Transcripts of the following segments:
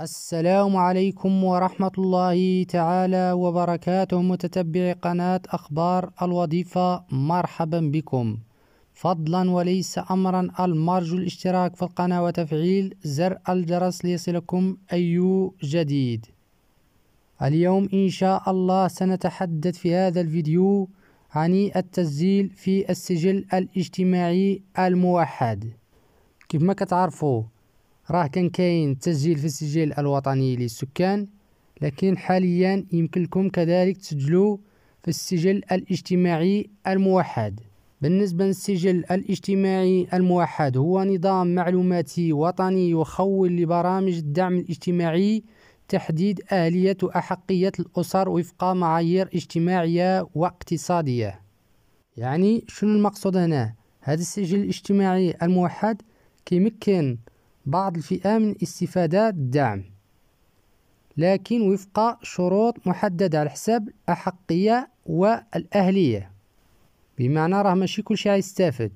السلام عليكم ورحمة الله تعالى وبركاته متتبعي قناة أخبار الوظيفة مرحبا بكم فضلا وليس أمرا المرجو الاشتراك في القناة وتفعيل زر الجرس ليصلكم أي جديد اليوم إن شاء الله سنتحدث في هذا الفيديو عن التسجيل في السجل الاجتماعي الموحد ما كتعرفوا راه كان كاين تسجيل في السجل الوطني للسكان لكن حاليا يمكن لكم كذلك تسجلوا في السجل الاجتماعي الموحد بالنسبة للسجل الاجتماعي الموحد هو نظام معلوماتي وطني يخول لبرامج الدعم الاجتماعي تحديد آلية وأحقية الأسر وفق معايير اجتماعية واقتصادية يعني شنو المقصود هنا هذا السجل الاجتماعي الموحد كيمكن بعض الفئة من استفادات الدعم لكن وفق شروط محددة على حساب الأحقية والأهلية بمعنى راه ماشي كل شيء يستفد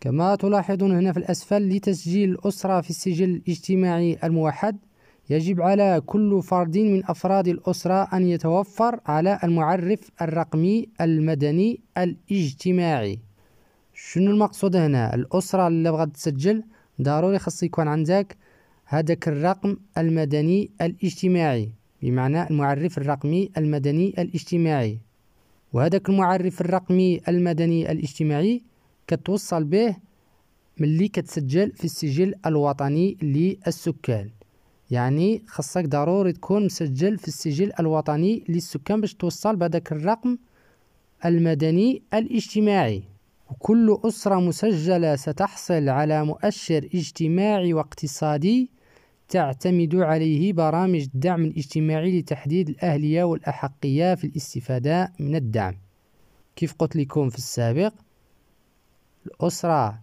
كما تلاحظون هنا في الأسفل لتسجيل الأسرة في السجل الاجتماعي الموحد يجب على كل فرد من أفراد الأسرة أن يتوفر على المعرف الرقمي المدني الاجتماعي شنو المقصود هنا الأسرة اللي بغت تسجل ضروري خاص يكون عندك هذاك الرقم المدني الاجتماعي بمعنى المعرف الرقمي المدني الاجتماعي وهذاك المعرف الرقمي المدني الاجتماعي كتوصل به ملي كتسجل في السجل الوطني للسكان يعني خاصك ضروري تكون مسجل في السجل الوطني للسكان باش توصل بهذاك الرقم المدني الاجتماعي وكل أسرة مسجلة ستحصل على مؤشر اجتماعي واقتصادي تعتمد عليه برامج الدعم الاجتماعي لتحديد الأهلية والأحقية في الاستفادة من الدعم كيف قلت لكم في السابق الأسرة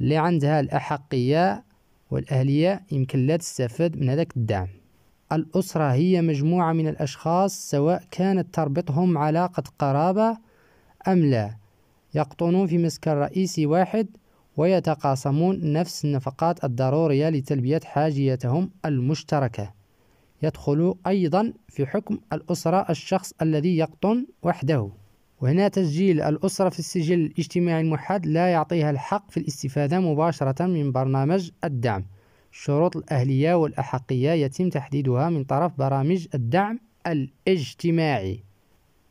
اللي عندها الأحقية والأهلية يمكن لا تستفد من هذا الدعم الأسرة هي مجموعة من الأشخاص سواء كانت تربطهم علاقة قرابة أم لا يقطنون في مسكن رئيسي واحد ويتقاسمون نفس النفقات الضرورية لتلبية حاجيتهم المشتركة يدخل أيضا في حكم الأسرة الشخص الذي يقطن وحده وهنا تسجيل الأسرة في السجل الاجتماعي الموحد لا يعطيها الحق في الاستفادة مباشرة من برنامج الدعم الشروط الأهلية والأحقية يتم تحديدها من طرف برامج الدعم الاجتماعي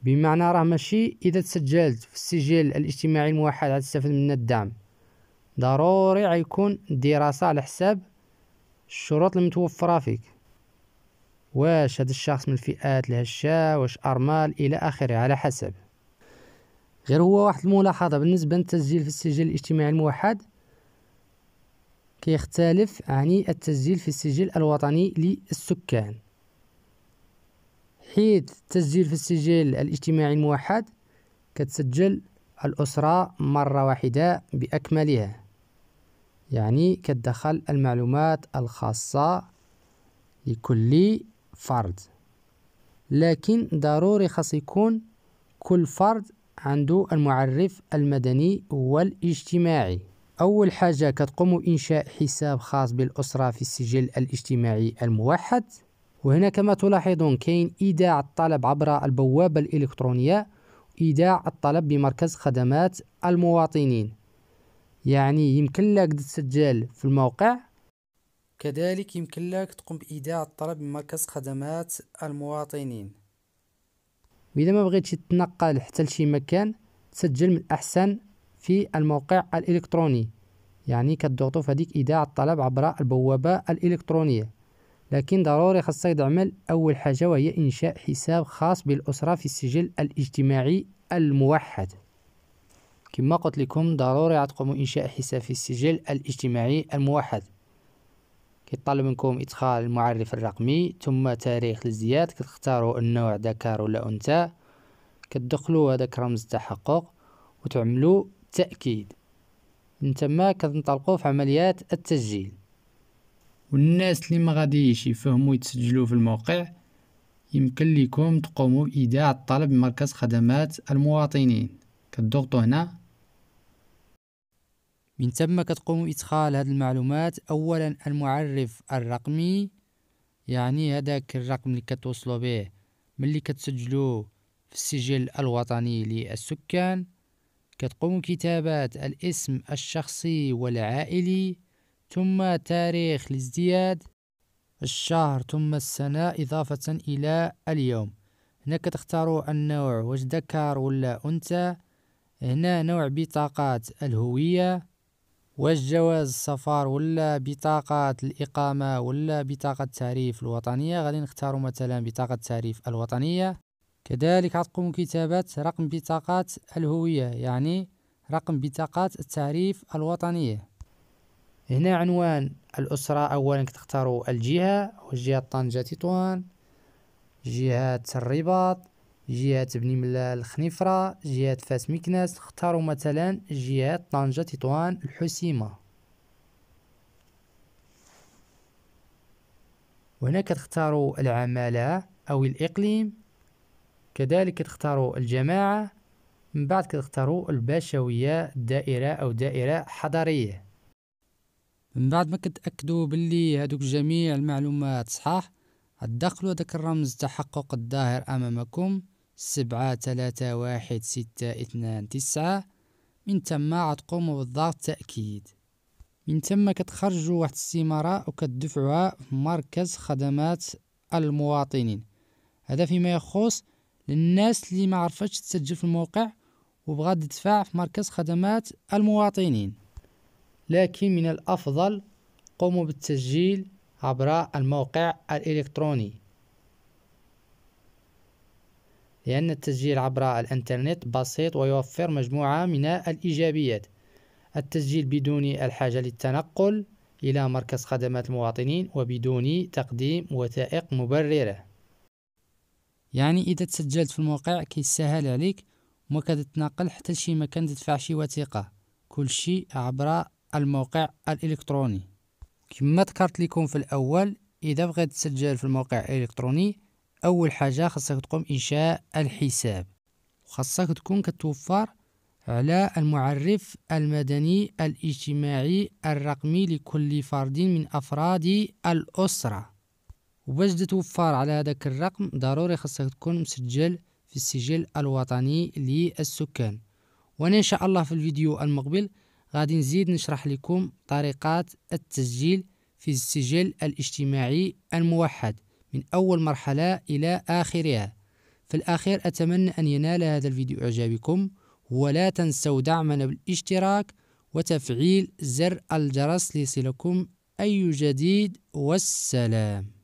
بمعنى راه ماشي اذا تسجلت في السجل الاجتماعي الموحد غتستافد من الدعم ضروري غيكون دراسة على حساب الشروط المتوفرة فيك واش هذا الشخص من الفئات الهشة واش أرمال إلى آخره على حسب غير هو واحد الملاحظة بالنسبة للتسجيل في السجل الاجتماعي الموحد كيختلف عن التسجيل في السجل الوطني للسكان حيث التسجيل في السجل الاجتماعي الموحد كتسجل الأسرة مرة واحدة بأكملها يعني كتدخل المعلومات الخاصة لكل فرد لكن ضروري خاص يكون كل فرد عنده المعرف المدني والاجتماعي أول حاجة كتقوم إنشاء حساب خاص بالأسرة في السجل الاجتماعي الموحد وهنا كما تلاحظون كاين إيداع الطلب عبر البوابة الإلكترونية إيداع الطلب بمركز خدمات المواطنين يعني يمكن لك تسجل في الموقع كذلك يمكن لك تقوم بإيداع الطلب بمركز خدمات المواطنين وإذا ما بغيتش تنقل حتى لشي مكان تسجل من الأحسن في الموقع الإلكتروني يعني كتضغطوا في هذيك إيداع الطلب عبر البوابة الإلكترونية لكن ضروري خاصك تعمل أول حاجة وهي إنشاء حساب خاص بالأسرة في السجل الاجتماعي الموحد كما قلت لكم ضروري تقوموا إنشاء حساب في السجل الاجتماعي الموحد كيطلب منكم إدخال المعرف الرقمي ثم تاريخ الازدياد كتختاروا النوع ذكر ولا أنثى كتدخلوا هذاك رمز التحقق وتعملوا تأكيد من تما كتنطلقوا في عمليات التسجيل والناس اللي ما غاديش يفهموا يتسجلوا في الموقع يمكن لكم تقوموا بإيداع الطلب بمركز خدمات المواطنين كتضغطوا هنا من ثم كتقوموا بإدخال هذه المعلومات أولا المعرف الرقمي يعني هذاك الرقم اللي كتوصلوا به ملي كتسجلوا في السجل الوطني للسكان كتقوموا كتابة الاسم الشخصي والعائلي ثم تاريخ لازدياد الشهر ثم السنة إضافة إلى اليوم هنا كتختاروا النوع واش ذكر ولا أنثى هنا نوع بطاقات الهوية واش جواز السفر ولا بطاقة الإقامة ولا بطاقة التعريف الوطنية غادي نختاروا مثلا بطاقة التعريف الوطنية كذلك عطكم كتابة رقم بطاقات الهوية يعني رقم بطاقات التعريف الوطنية هنا عنوان الأسرة أولا تختاروا الجهة والجهة طنجة تطوان جهة الرباط جهة بني ملال الخنيفرة جهة فاس مكناس اختاروا مثلا جهة طنجة تطوان الحسيمة وهنا كتختارو العمالة أو الإقليم كذلك تختاروا الجماعة من بعد كتختارو الباشوية دائرة أو دائرة حضرية من بعد ما كتأكدوا باللي هادوك جميع المعلومات صحاح تدخلوا داك الرمز تحقق الظاهر أمامكم سبعة ثلاثة واحد ستة اثنان تسعة من تما غتقوموا بالضغط تأكيد من تما كتخرجوا واحد السمارة وكتدفعوها في مركز خدمات المواطنين هذا فيما يخص للناس اللي ما عرفتش تسجل في الموقع وبغات تدفع في مركز خدمات المواطنين لكن من الأفضل قوموا بالتسجيل عبر الموقع الإلكتروني لأن التسجيل عبر الإنترنت بسيط ويوفر مجموعة من الإيجابيات التسجيل بدون الحاجة للتنقل إلى مركز خدمات المواطنين وبدون تقديم وثائق مبررة يعني إذا تسجلت في الموقع كيسهل عليك وما كتتنقل حتى شي مكان تدفع شي وثيقة كل شيء عبر الموقع الإلكتروني كما ذكرت لكم في الأول إذا بغيت تسجل في الموقع الإلكتروني أول حاجة خاصك تقوم إنشاء الحساب وخاصك تكون كتوفر على المعرف المدني الاجتماعي الرقمي لكل فرد من أفراد الأسرة وباش توفر على هذاك الرقم ضروري خاصك تكون مسجل في السجل الوطني للسكان وأنا إن شاء الله في الفيديو المقبل غادي نزيد نشرح لكم طريقات التسجيل في السجل الاجتماعي الموحد من أول مرحلة إلى آخرها في الأخير أتمنى أن ينال هذا الفيديو إعجابكم ولا تنسوا دعمنا بالاشتراك وتفعيل زر الجرس ليصلكم أي جديد والسلام